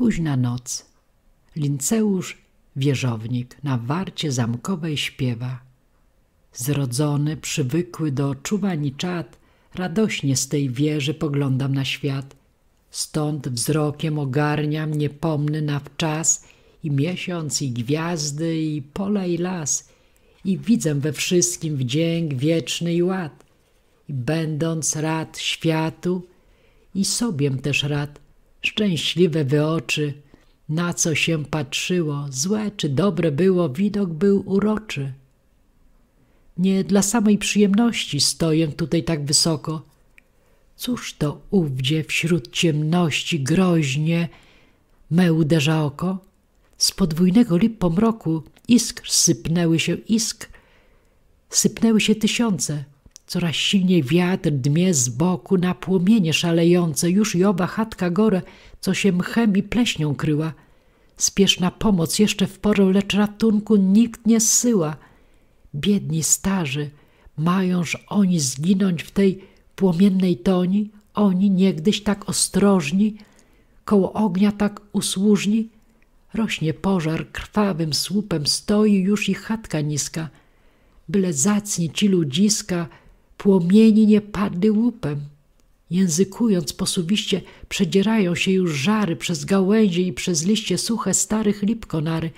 Późna noc. Linceusz, wieżownik, na warcie zamkowej śpiewa. Zrodzony, przywykły do czuwań czat, radośnie z tej wieży poglądam na świat. Stąd wzrokiem ogarniam niepomny na wczas i miesiąc, i gwiazdy, i pola, i las. I widzę we wszystkim wdzięk wieczny i ład. I będąc rad światu, i sobiem też rad – Szczęśliwe wyoczy, na co się patrzyło, złe czy dobre było, widok był uroczy. Nie dla samej przyjemności stoję tutaj tak wysoko. Cóż to ówdzie wśród ciemności groźnie me uderza oko? Z podwójnego lip pomroku iskr sypnęły się iskr, sypnęły się tysiące – Coraz silniej wiatr dmie z boku na płomienie szalejące, już i oba chatka gore, co się mchem i pleśnią kryła. Spieszna pomoc jeszcze w porę, lecz ratunku nikt nie syła. Biedni starzy, mająż oni zginąć w tej płomiennej toni, oni niegdyś tak ostrożni, koło ognia tak usłużni. Rośnie pożar, krwawym słupem stoi już i chatka niska. Byle zacni ci ludziska, Płomieni nie padły łupem. Językując posuwiście, przedzierają się już żary przez gałęzie i przez liście suche starych lip konary.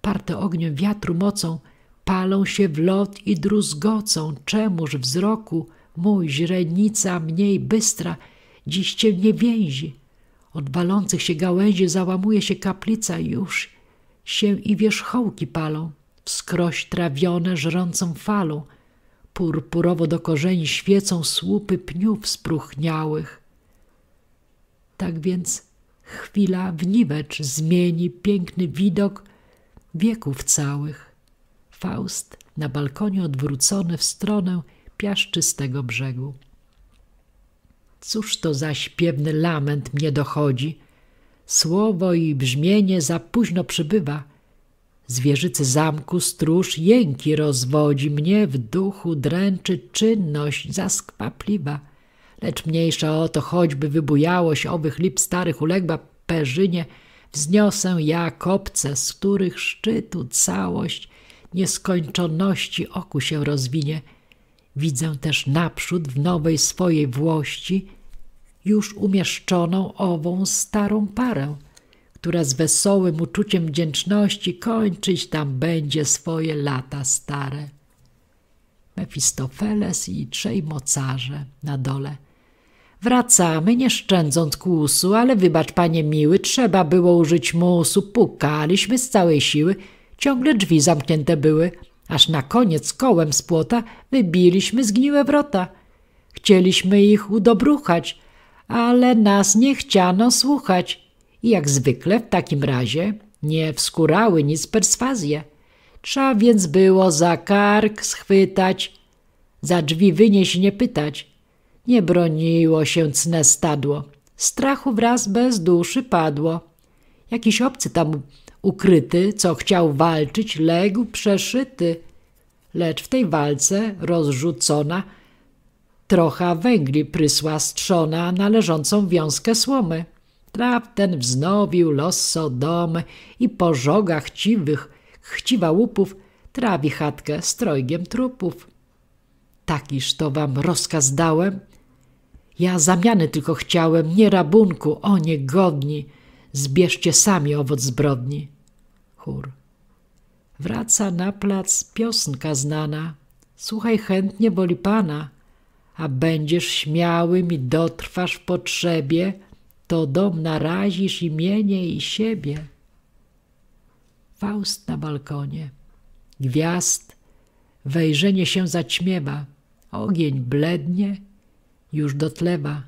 Parte ogniem wiatru mocą, palą się w lot i druzgocą. Czemuż wzroku mój źrenica mniej bystra dziś cię nie więzi? Od walących się gałęzi załamuje się kaplica już się i wierzchołki palą, wskroś trawione żrącą falą – purpurowo do korzeni świecą słupy pniów spróchniałych. Tak więc chwila w niwecz zmieni piękny widok wieków całych. Faust na balkonie odwrócony w stronę piaszczystego brzegu. Cóż to za śpiewny lament mnie dochodzi? Słowo i brzmienie za późno przybywa – Zwierzycy zamku stróż jęki rozwodzi, mnie w duchu dręczy czynność zaskwapliwa. Lecz mniejsza o to, choćby wybujałość owych lip starych uległa perzynie, wzniosę ja kopce, z których szczytu całość nieskończoności oku się rozwinie. Widzę też naprzód w nowej swojej włości już umieszczoną ową starą parę – która z wesołym uczuciem wdzięczności kończyć tam będzie swoje lata stare. Mefistofeles i trzej mocarze na dole. Wracamy, nie szczędząc kłusu, ale wybacz, panie miły, trzeba było użyć musu, pukaliśmy z całej siły, ciągle drzwi zamknięte były, aż na koniec kołem z płota wybiliśmy zgniłe wrota. Chcieliśmy ich udobruchać, ale nas nie chciano słuchać, i jak zwykle w takim razie nie wskórały nic perswazje. Trza więc było za kark schwytać, za drzwi wynieść nie pytać. Nie broniło się cne stadło, strachu wraz bez duszy padło. Jakiś obcy tam ukryty, co chciał walczyć, legł przeszyty. Lecz w tej walce rozrzucona trocha węgli prysła strzona na leżącą wiązkę słomy traw ten wznowił los Sodom i pożoga chciwych, chciwa łupów, trawi chatkę strojgiem trupów. Takiż to wam rozkaz dałem? Ja zamiany tylko chciałem, nie rabunku, o niegodni, zbierzcie sami owoc zbrodni. Chór. Wraca na plac piosnka znana, słuchaj chętnie woli Pana, a będziesz śmiały mi dotrwasz w potrzebie – to dom narazisz imienie i siebie. Faust na balkonie. Gwiazd wejrzenie się zaćmiewa, ogień blednie, już dotlewa.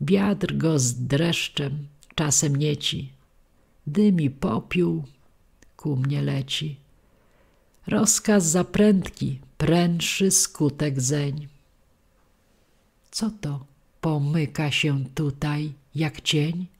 Wiatr go z dreszczem czasem nieci. Dym i popiół ku mnie leci. Rozkaz prędki, prędszy skutek zeń. Co to? pomyka się tutaj jak cień?